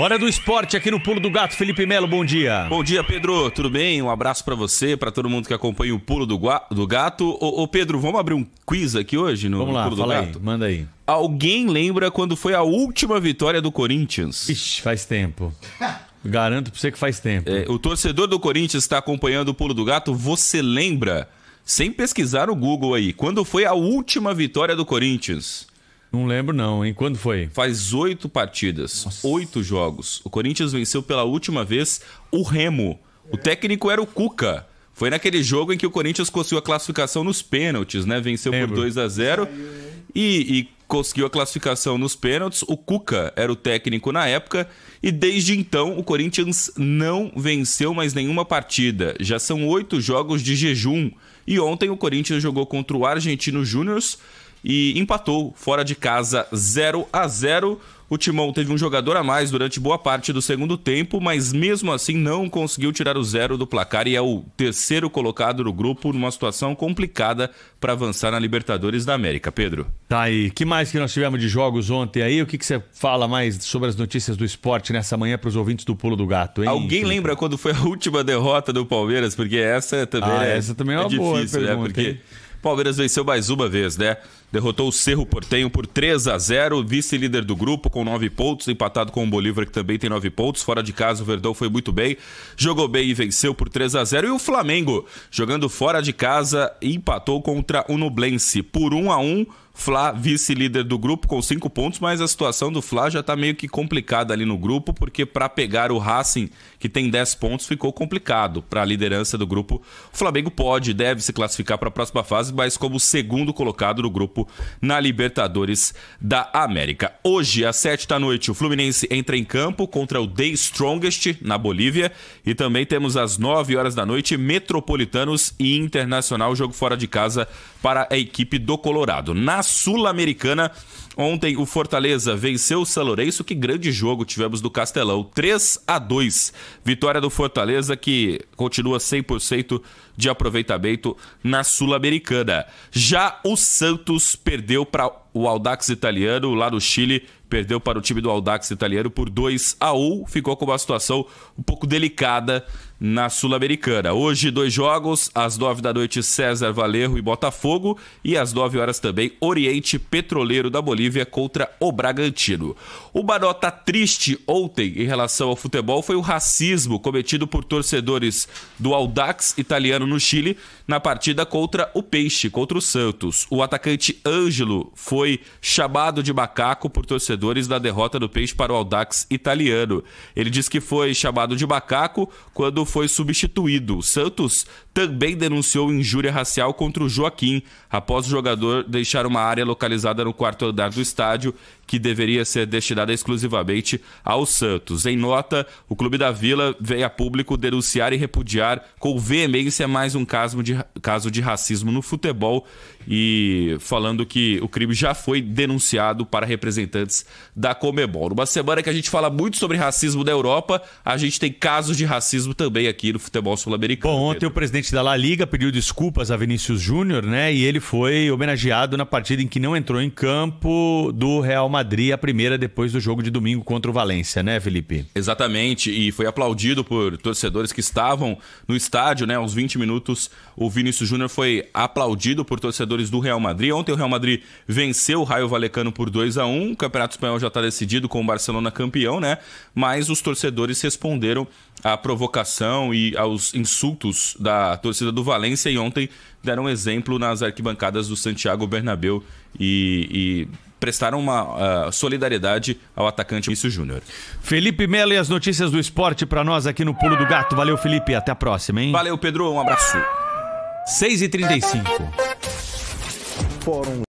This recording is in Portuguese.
Hora do esporte aqui no Pulo do Gato. Felipe Melo, bom dia. Bom dia, Pedro. Tudo bem? Um abraço para você, para todo mundo que acompanha o Pulo do, Gua... do Gato. Ô, ô, Pedro, vamos abrir um quiz aqui hoje no, vamos lá, no Pulo do aí, manda aí. Alguém lembra quando foi a última vitória do Corinthians? Ixi, faz tempo. Garanto pra você que faz tempo. É, o torcedor do Corinthians está acompanhando o Pulo do Gato. Você lembra? Sem pesquisar o Google aí. Quando foi a última vitória do Corinthians? Não lembro, não, hein? Quando foi? Faz oito partidas, Nossa. oito jogos. O Corinthians venceu pela última vez o Remo. O técnico era o Cuca. Foi naquele jogo em que o Corinthians conseguiu a classificação nos pênaltis, né? Venceu lembro. por 2 a 0 e, e conseguiu a classificação nos pênaltis. O Cuca era o técnico na época e desde então o Corinthians não venceu mais nenhuma partida. Já são oito jogos de jejum e ontem o Corinthians jogou contra o Argentino Júnior e empatou fora de casa 0 a 0. O Timão teve um jogador a mais durante boa parte do segundo tempo, mas mesmo assim não conseguiu tirar o zero do placar e é o terceiro colocado no grupo numa situação complicada para avançar na Libertadores da América. Pedro. Tá aí. que mais que nós tivemos de jogos ontem aí? O que, que você fala mais sobre as notícias do esporte nessa manhã para os ouvintes do Pulo do Gato, hein? Alguém Felipe? lembra quando foi a última derrota do Palmeiras? Porque essa também ah, é, essa também é, é difícil, boa, né? Porque o Palmeiras venceu mais uma vez, né? derrotou o Cerro Portenho por 3 a 0 vice-líder do grupo com 9 pontos, empatado com o Bolívar, que também tem 9 pontos. Fora de casa, o Verdão foi muito bem, jogou bem e venceu por 3 a 0 E o Flamengo, jogando fora de casa, empatou contra o Nublense por 1 a 1 Fla, vice-líder do grupo, com 5 pontos, mas a situação do Fla já está meio que complicada ali no grupo, porque para pegar o Racing, que tem 10 pontos, ficou complicado. Para a liderança do grupo, o Flamengo pode, deve se classificar para a próxima fase, mas como segundo colocado do grupo grupo na Libertadores da América. Hoje, às 7 da noite, o Fluminense entra em campo contra o The Strongest na Bolívia e também temos às 9 horas da noite Metropolitanos e Internacional, jogo fora de casa para a equipe do Colorado. Na Sul-Americana, Ontem o Fortaleza venceu o São Lourenço, que grande jogo tivemos do Castelão, 3 a 2. Vitória do Fortaleza que continua 100% de aproveitamento na Sul-Americana. Já o Santos perdeu para o Aldax italiano, lá no Chile, perdeu para o time do Aldax italiano por 2 a 1, ficou com uma situação um pouco delicada na Sul-Americana. Hoje, dois jogos, às 9 da noite, César Valerro e Botafogo, e às 9 horas também, Oriente Petroleiro da Bolívia contra o Bragantino. Uma nota triste ontem em relação ao futebol foi o racismo cometido por torcedores do Audax italiano no Chile na partida contra o Peixe, contra o Santos. O atacante Ângelo foi chamado de macaco por torcedores da derrota do Peixe para o Audax italiano. Ele diz que foi chamado de macaco quando foi substituído. O Santos também denunciou injúria racial contra o Joaquim após o jogador deixar uma área localizada no quarto andar do estádio que deveria ser destinada exclusivamente ao Santos. Em nota, o Clube da Vila veio a público denunciar e repudiar com veemência mais um caso de, caso de racismo no futebol e falando que o crime já foi denunciado para representantes da Comebol. Uma semana que a gente fala muito sobre racismo da Europa, a gente tem casos de racismo também aqui no futebol sul-americano. Bom, ontem Pedro. o presidente presidente da La Liga pediu desculpas a Vinícius Júnior, né? E ele foi homenageado na partida em que não entrou em campo do Real Madrid, a primeira depois do jogo de domingo contra o Valência, né, Felipe? Exatamente, e foi aplaudido por torcedores que estavam no estádio, né? Aos 20 minutos, o Vinícius Júnior foi aplaudido por torcedores do Real Madrid. Ontem o Real Madrid venceu o Raio Valecano por 2 a 1 O Campeonato Espanhol já está decidido com o Barcelona campeão, né? Mas os torcedores responderam à provocação e aos insultos da torcida do Valência e ontem deram exemplo nas arquibancadas do Santiago Bernabéu e, e prestaram uma uh, solidariedade ao atacante Vinícius Júnior. Felipe Melo e as notícias do esporte para nós aqui no Pulo do Gato. Valeu, Felipe. Até a próxima, hein? Valeu, Pedro. Um abraço. 6h35. Fórum.